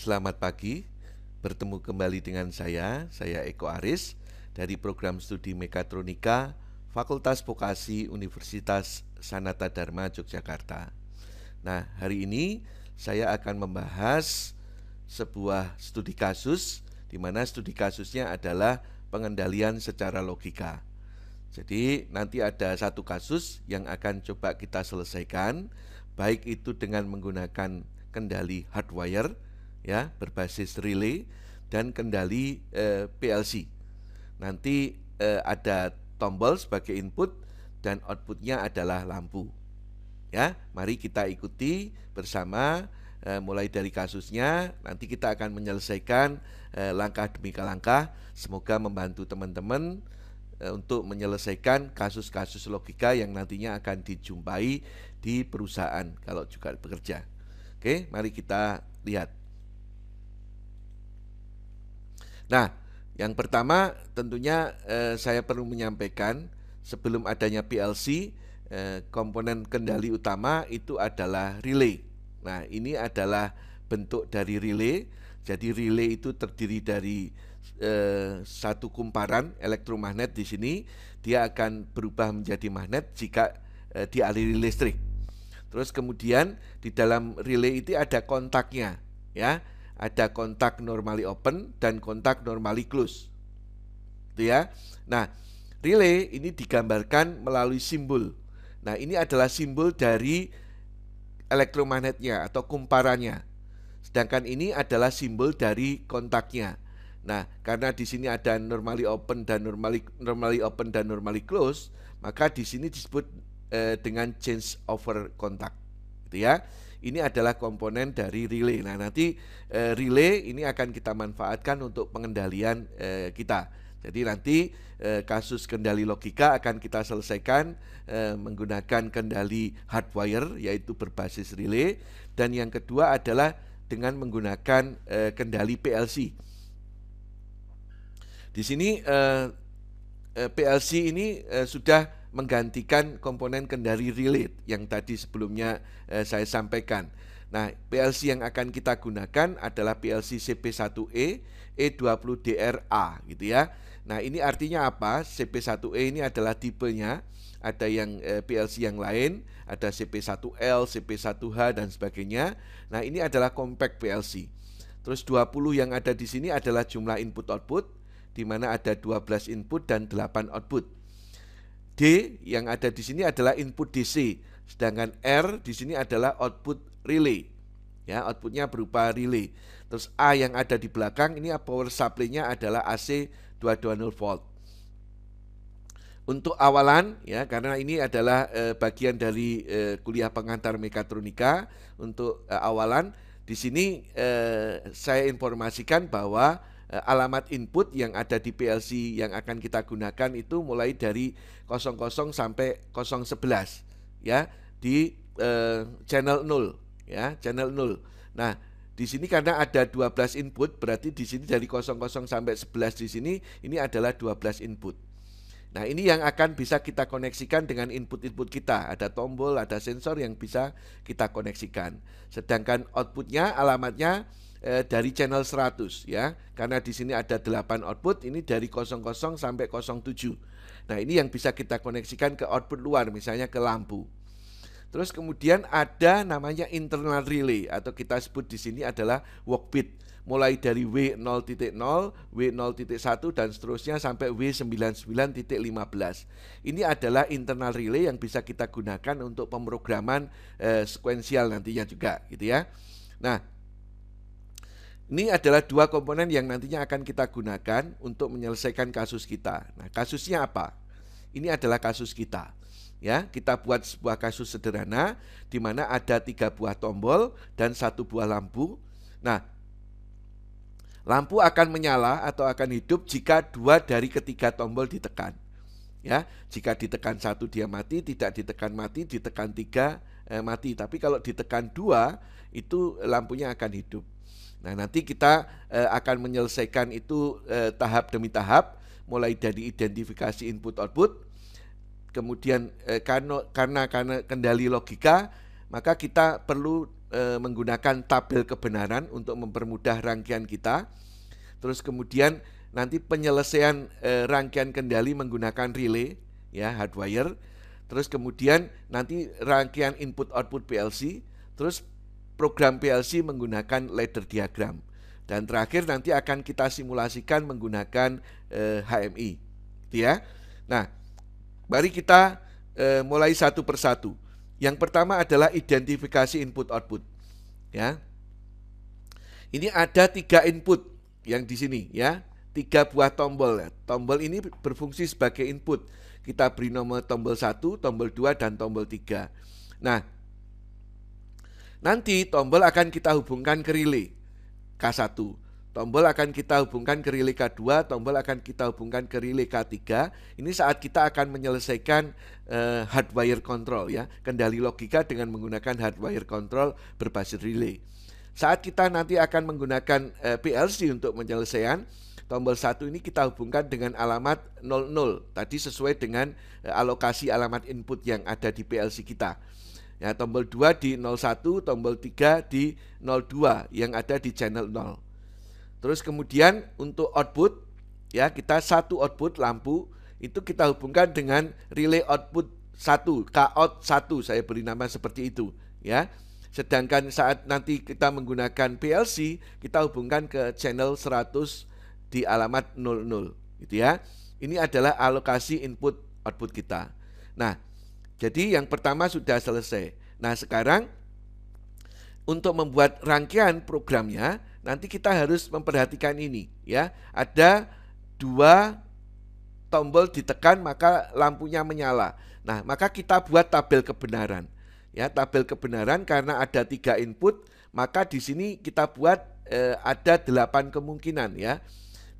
Selamat pagi, bertemu kembali dengan saya, saya Eko Aris dari program studi Mekatronika Fakultas Vokasi Universitas Sanata Dharma Yogyakarta. Nah, hari ini saya akan membahas sebuah studi kasus di mana studi kasusnya adalah pengendalian secara logika. Jadi nanti ada satu kasus yang akan coba kita selesaikan baik itu dengan menggunakan kendali hardwire ya berbasis relay dan kendali eh, PLC. Nanti eh, ada tombol sebagai input dan outputnya adalah lampu. Ya, mari kita ikuti bersama eh, mulai dari kasusnya. Nanti kita akan menyelesaikan eh, langkah demi langkah. Semoga membantu teman-teman eh, untuk menyelesaikan kasus-kasus logika yang nantinya akan dijumpai di perusahaan kalau juga bekerja. Oke, mari kita lihat. Nah, yang pertama tentunya eh, saya perlu menyampaikan sebelum adanya PLC eh, komponen kendali utama itu adalah relay. Nah, ini adalah bentuk dari relay. Jadi relay itu terdiri dari eh, satu kumparan elektromagnet di sini dia akan berubah menjadi magnet jika eh, dialiri listrik. Terus kemudian di dalam relay itu ada kontaknya ya ada kontak normally open dan kontak normally close. Itu ya. Nah, relay ini digambarkan melalui simbol. Nah, ini adalah simbol dari elektromagnetnya atau kumparannya. Sedangkan ini adalah simbol dari kontaknya. Nah, karena di sini ada normally open dan normally normally open dan normally close, maka di sini disebut eh, dengan change over contact. Gitu ya ini adalah komponen dari relay. Nah, nanti e, relay ini akan kita manfaatkan untuk pengendalian e, kita. Jadi nanti e, kasus kendali logika akan kita selesaikan e, menggunakan kendali hardwire yaitu berbasis relay dan yang kedua adalah dengan menggunakan e, kendali PLC. Di sini e, PLC ini e, sudah menggantikan komponen kendali relay yang tadi sebelumnya eh, saya sampaikan. Nah, PLC yang akan kita gunakan adalah PLC CP1E E20DRA gitu ya. Nah, ini artinya apa? CP1E ini adalah tipenya ada yang eh, PLC yang lain, ada CP1L, CP1H dan sebagainya. Nah, ini adalah compact PLC. Terus 20 yang ada di sini adalah jumlah input output di mana ada 12 input dan 8 output. D yang ada di sini adalah input DC, sedangkan R di sini adalah output relay. Ya, outputnya berupa relay. Terus A yang ada di belakang ini power supply-nya adalah AC 220 volt. Untuk awalan ya karena ini adalah eh, bagian dari eh, kuliah pengantar mekatronika untuk eh, awalan di sini eh, saya informasikan bahwa Eh, alamat input yang ada di PLC yang akan kita gunakan itu mulai dari 00 sampai 011 ya di eh, channel 0 ya channel 0. Nah, di sini karena ada 12 input berarti di sini dari 00 sampai 11 di sini ini adalah 12 input. Nah, ini yang akan bisa kita koneksikan dengan input-input kita. Ada tombol, ada sensor yang bisa kita koneksikan. Sedangkan outputnya, alamatnya eh, dari channel 100 ya karena di sini ada 8 output ini dari 00 sampai 07 nah ini yang bisa kita koneksikan ke output luar misalnya ke lampu terus kemudian ada namanya internal relay atau kita sebut di sini adalah walk bit mulai dari W0.0, W0.1 dan seterusnya sampai W99.15. Ini adalah internal relay yang bisa kita gunakan untuk pemrograman eh, sekuensial nantinya juga gitu ya. Nah, ini adalah dua komponen yang nantinya akan kita gunakan untuk menyelesaikan kasus kita. Nah, kasusnya apa? Ini adalah kasus kita. Ya, kita buat sebuah kasus sederhana di mana ada tiga buah tombol dan satu buah lampu. Nah, lampu akan menyala atau akan hidup jika dua dari ketiga tombol ditekan. Ya, jika ditekan satu dia mati, tidak ditekan mati, ditekan tiga eh, mati. Tapi kalau ditekan dua itu lampunya akan hidup. Nah, nanti kita eh, akan menyelesaikan itu eh, tahap demi tahap, mulai dari identifikasi input output, kemudian eh, karena, karena karena kendali logika, maka kita perlu eh, menggunakan tabel kebenaran untuk mempermudah rangkaian kita. Terus kemudian nanti penyelesaian eh, rangkaian kendali menggunakan relay ya hardwire. Terus kemudian nanti rangkaian input output PLC, terus program PLC menggunakan ladder diagram. Dan terakhir nanti akan kita simulasikan menggunakan eh, HMI. Gitu ya. Nah, mari kita eh, mulai satu persatu. Yang pertama adalah identifikasi input output. Ya. Ini ada tiga input yang di sini ya. Tiga buah tombol. Tombol ini berfungsi sebagai input. Kita beri nomor tombol satu, tombol 2 dan tombol 3. Nah, Nanti tombol akan kita hubungkan ke relay K1. Tombol akan kita hubungkan ke relay K2, tombol akan kita hubungkan ke relay K3. Ini saat kita akan menyelesaikan uh, hardwire control ya, kendali logika dengan menggunakan hardwire control berbasis relay. Saat kita nanti akan menggunakan uh, eh, PLC untuk penyelesaian, tombol satu ini kita hubungkan dengan alamat 00 tadi sesuai dengan eh, alokasi alamat input yang ada di PLC kita. Ya, tombol 2 di 01, tombol 3 di 02 yang ada di channel 0. Terus kemudian untuk output ya kita satu output lampu itu kita hubungkan dengan relay output 1, Kout 1 saya beri nama seperti itu ya. Sedangkan saat nanti kita menggunakan PLC, kita hubungkan ke channel 100 di alamat 00 gitu ya. Ini adalah alokasi input output kita. Nah, jadi yang pertama sudah selesai. Nah sekarang untuk membuat rangkaian programnya nanti kita harus memperhatikan ini ya. Ada dua tombol ditekan maka lampunya menyala. Nah maka kita buat tabel kebenaran ya tabel kebenaran karena ada tiga input maka di sini kita buat eh, ada delapan kemungkinan ya.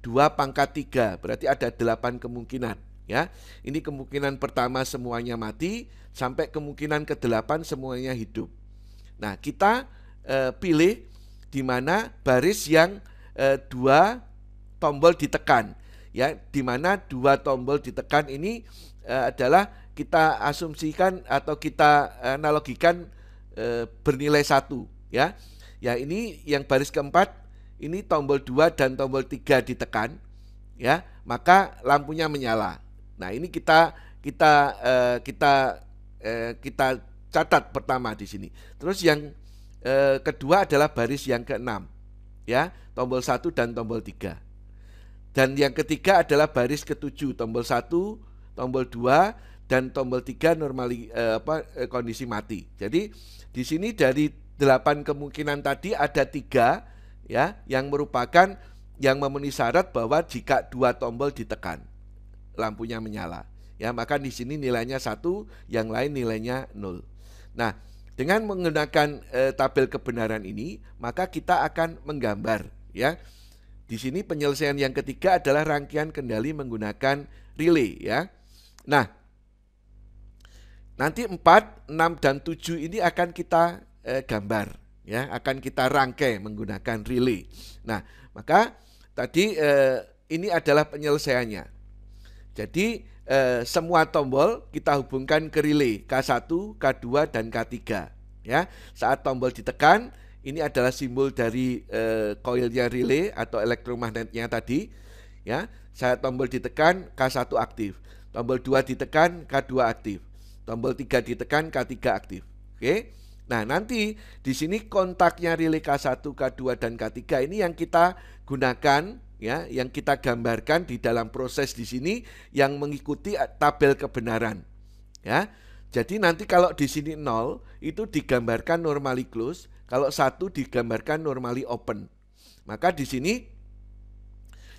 dua pangkat tiga berarti ada delapan kemungkinan ya. Ini kemungkinan pertama semuanya mati sampai kemungkinan kedelapan semuanya hidup. Nah, kita e, pilih di mana baris yang e, dua tombol ditekan ya, di mana dua tombol ditekan ini e, adalah kita asumsikan atau kita analogikan e, bernilai satu ya. Ya ini yang baris keempat ini tombol 2 dan tombol 3 ditekan ya, maka lampunya menyala. Nah, ini kita kita eh, kita eh, kita catat pertama di sini. Terus yang eh, kedua adalah baris yang keenam, ya, tombol satu dan tombol tiga. Dan yang ketiga adalah baris ketujuh, tombol satu, tombol dua, dan tombol tiga normal eh, apa eh, kondisi mati. Jadi di sini dari delapan kemungkinan tadi ada tiga ya yang merupakan yang memenuhi syarat bahwa jika dua tombol ditekan lampunya menyala. Ya, maka di sini nilainya satu, yang lain nilainya nol. Nah, dengan menggunakan e, tabel kebenaran ini, maka kita akan menggambar, ya. Di sini penyelesaian yang ketiga adalah rangkaian kendali menggunakan relay, ya. Nah, nanti 4, 6 dan 7 ini akan kita e, gambar, ya, akan kita rangkai menggunakan relay. Nah, maka tadi e, ini adalah penyelesaiannya. Jadi eh, semua tombol kita hubungkan ke relay K1, K2 dan K3 ya. Saat tombol ditekan ini adalah simbol dari eh, koilnya relay atau elektromagnetnya tadi ya. Saat tombol ditekan K1 aktif, tombol 2 ditekan K2 aktif, tombol 3 ditekan K3 aktif. Oke. Nah, nanti di sini kontaknya relay K1, K2 dan K3 ini yang kita gunakan ya yang kita gambarkan di dalam proses di sini yang mengikuti tabel kebenaran ya jadi nanti kalau di sini nol itu digambarkan normally close kalau satu digambarkan normally open maka di sini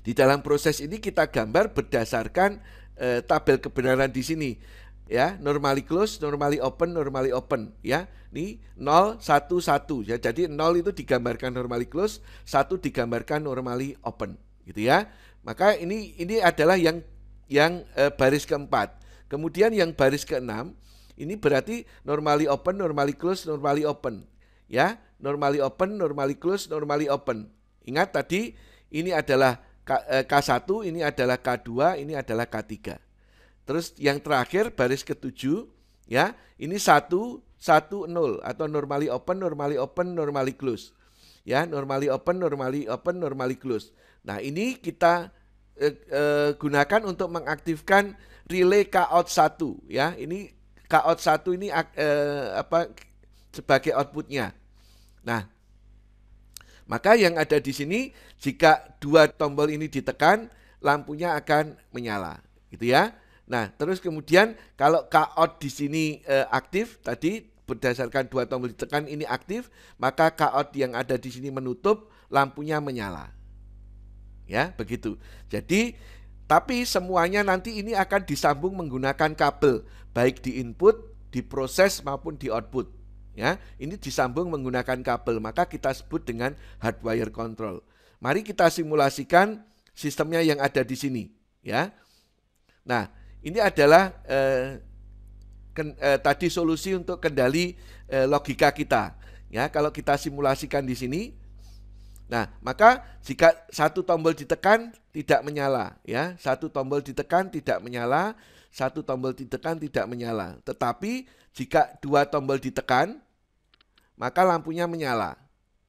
di dalam proses ini kita gambar berdasarkan eh, tabel kebenaran di sini ya normally close normally open normally open ya ini 0 1 1 ya jadi 0 itu digambarkan normally close 1 digambarkan normally open gitu ya. Maka ini ini adalah yang yang eh, baris keempat. Kemudian yang baris keenam ini berarti normally open, normally close, normally open. Ya, normally open, normally close, normally open. Ingat tadi ini adalah K, eh, K1, ini adalah K2, ini adalah K3. Terus yang terakhir baris ketujuh ya, ini satu satu nol atau normally open, normally open, normally close. Ya, normally open, normally open, normally close. Nah, ini kita eh, eh, gunakan untuk mengaktifkan relay kout satu ya. Ini kout satu ini eh, apa sebagai outputnya. Nah, maka yang ada di sini jika dua tombol ini ditekan, lampunya akan menyala, gitu ya. Nah, terus kemudian kalau kout di sini eh, aktif tadi berdasarkan dua tombol ditekan ini aktif, maka kout yang ada di sini menutup, lampunya menyala ya begitu. Jadi tapi semuanya nanti ini akan disambung menggunakan kabel baik di input, di proses maupun di output ya. Ini disambung menggunakan kabel maka kita sebut dengan hardwire control. Mari kita simulasikan sistemnya yang ada di sini ya. Nah, ini adalah eh, ken, eh, tadi solusi untuk kendali eh, logika kita ya. Kalau kita simulasikan di sini Nah, maka jika satu tombol ditekan tidak menyala, ya. Satu tombol ditekan tidak menyala, satu tombol ditekan tidak menyala. Tetapi jika dua tombol ditekan, maka lampunya menyala.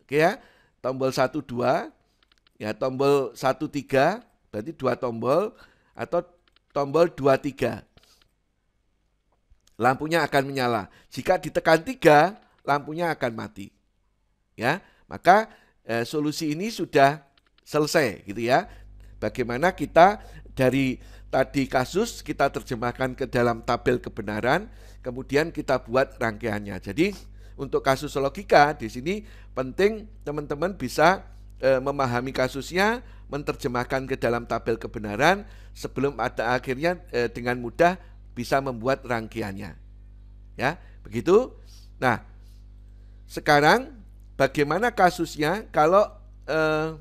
Oke ya. Tombol 1 2 ya tombol 1 3 berarti dua tombol atau tombol 2 3. Lampunya akan menyala. Jika ditekan 3, lampunya akan mati. Ya, maka eh, solusi ini sudah selesai gitu ya. Bagaimana kita dari tadi kasus kita terjemahkan ke dalam tabel kebenaran, kemudian kita buat rangkaiannya. Jadi untuk kasus logika di sini penting teman-teman bisa eh, memahami kasusnya, menerjemahkan ke dalam tabel kebenaran sebelum ada akhirnya eh, dengan mudah bisa membuat rangkaiannya. Ya, begitu. Nah, sekarang bagaimana kasusnya kalau eh,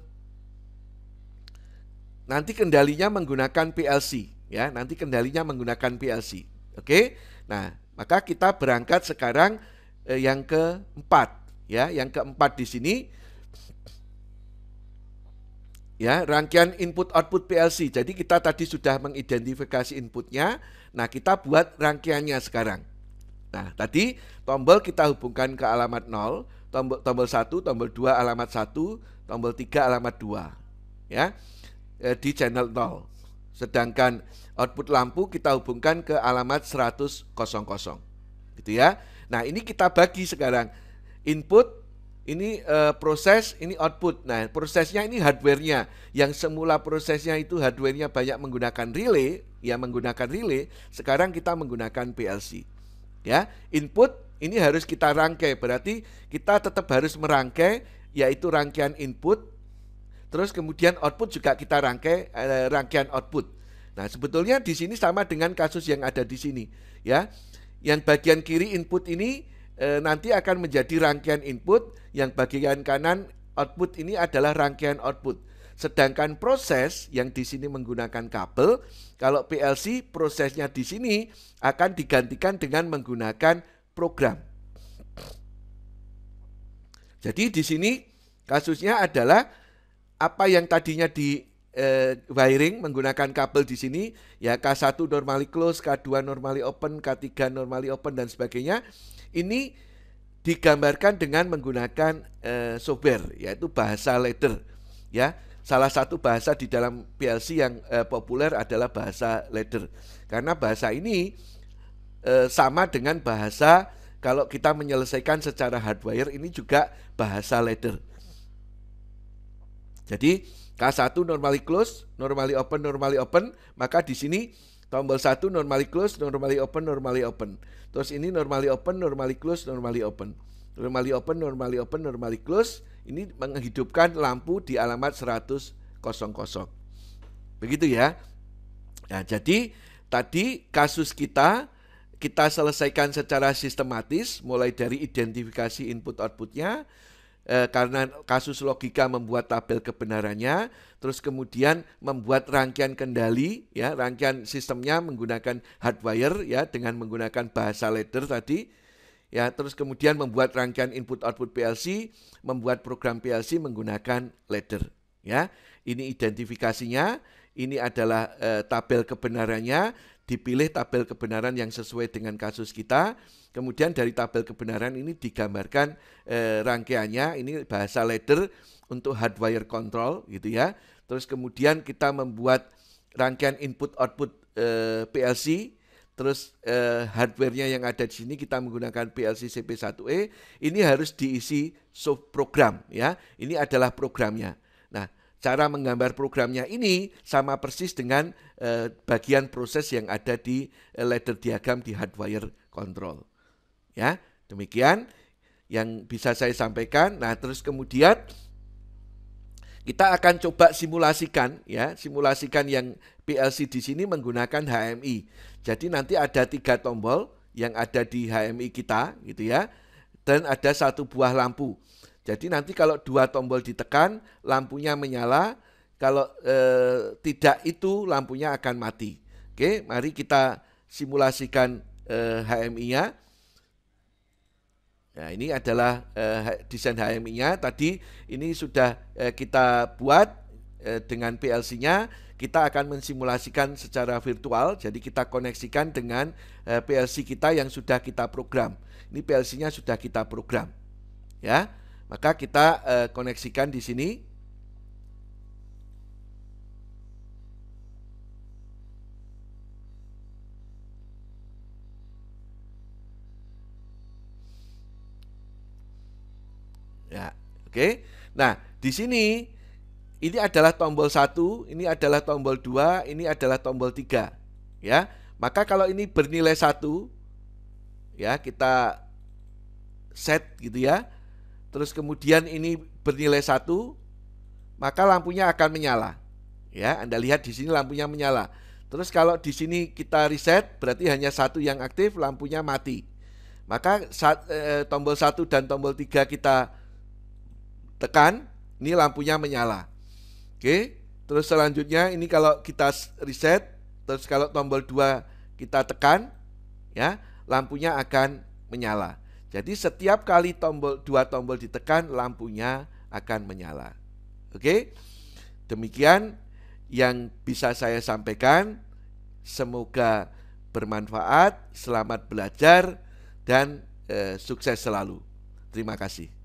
nanti kendalinya menggunakan PLC ya nanti kendalinya menggunakan PLC oke nah maka kita berangkat sekarang eh, yang keempat ya yang keempat di sini ya rangkaian input output PLC. Jadi kita tadi sudah mengidentifikasi inputnya. Nah, kita buat rangkaiannya sekarang. Nah, tadi tombol kita hubungkan ke alamat 0 tombol tombol 1, tombol 2 alamat 1, tombol 3 alamat 2 ya e, di channel 0. Sedangkan output lampu kita hubungkan ke alamat 100. Gitu ya. Nah, ini kita bagi sekarang input ini e, proses, ini output. Nah, prosesnya ini hardware-nya. Yang semula prosesnya itu hardware-nya banyak menggunakan relay, ya menggunakan relay, sekarang kita menggunakan PLC. Ya, input ini harus kita rangkai. Berarti kita tetap harus merangkai yaitu rangkaian input terus kemudian output juga kita rangkai eh, rangkaian output. Nah, sebetulnya di sini sama dengan kasus yang ada di sini ya. Yang bagian kiri input ini eh, nanti akan menjadi rangkaian input, yang bagian kanan output ini adalah rangkaian output. Sedangkan proses yang di sini menggunakan kabel, kalau PLC prosesnya di sini akan digantikan dengan menggunakan program. Jadi di sini kasusnya adalah apa yang tadinya di eh, wiring menggunakan kabel di sini ya K1 normally close, K2 normally open, K3 normally open dan sebagainya. Ini digambarkan dengan menggunakan eh, software yaitu bahasa ladder ya. Salah satu bahasa di dalam PLC yang eh, populer adalah bahasa ladder. Karena bahasa ini Eh, sama dengan bahasa kalau kita menyelesaikan secara hardware ini juga bahasa ladder. Jadi K1 normally close, normally open, normally open, maka di sini tombol 1 normally close, normally open, normally open. Terus ini normally open, normally close, normally open. Normally open, normally open, normally close. Ini menghidupkan lampu di alamat 100. Begitu ya. Nah, jadi tadi kasus kita kita selesaikan secara sistematis, mulai dari identifikasi input-outputnya, eh, karena kasus logika membuat tabel kebenarannya, terus kemudian membuat rangkaian kendali, ya rangkaian sistemnya menggunakan hardwire, ya dengan menggunakan bahasa ladder tadi, ya terus kemudian membuat rangkaian input output PLC membuat program PLC menggunakan ladder ya ini identifikasinya ini adalah eh, tabel kebenarannya dipilih tabel kebenaran yang sesuai dengan kasus kita. Kemudian dari tabel kebenaran ini digambarkan eh, rangkaiannya, ini bahasa ladder untuk hardwire control gitu ya. Terus kemudian kita membuat rangkaian input output eh, PLC terus eh, hardware-nya yang ada di sini kita menggunakan PLC CP1E ini harus diisi soft program ya ini adalah programnya cara menggambar programnya ini sama persis dengan eh, bagian proses yang ada di eh, ladder diagram di hardwire control. Ya, demikian yang bisa saya sampaikan. Nah, terus kemudian kita akan coba simulasikan ya, simulasikan yang PLC di sini menggunakan HMI. Jadi nanti ada tiga tombol yang ada di HMI kita gitu ya. Dan ada satu buah lampu. Jadi nanti kalau dua tombol ditekan, lampunya menyala. Kalau e, tidak itu lampunya akan mati. Oke, mari kita simulasikan e, eh, HMI-nya. Nah, ini adalah e, desain HMI-nya. Tadi ini sudah e, kita buat e, dengan PLC-nya. Kita akan mensimulasikan secara virtual. Jadi kita koneksikan dengan PLC kita yang sudah kita program. Ini PLC-nya sudah kita program. Ya. Maka kita uh, koneksikan di sini. Ya, oke. Okay. Nah, di sini ini adalah tombol satu, ini adalah tombol dua, ini adalah tombol tiga, ya. Maka kalau ini bernilai satu, ya, kita set gitu ya terus kemudian ini bernilai satu, maka lampunya akan menyala. Ya, Anda lihat di sini lampunya menyala. Terus kalau di sini kita reset, berarti hanya satu yang aktif, lampunya mati. Maka saat, eh, tombol satu dan tombol tiga kita tekan, ini lampunya menyala. Oke, terus selanjutnya ini kalau kita reset, terus kalau tombol dua kita tekan, ya lampunya akan menyala. Jadi setiap kali tombol dua tombol ditekan lampunya akan menyala. Oke. Demikian yang bisa saya sampaikan. Semoga bermanfaat, selamat belajar dan eh, sukses selalu. Terima kasih.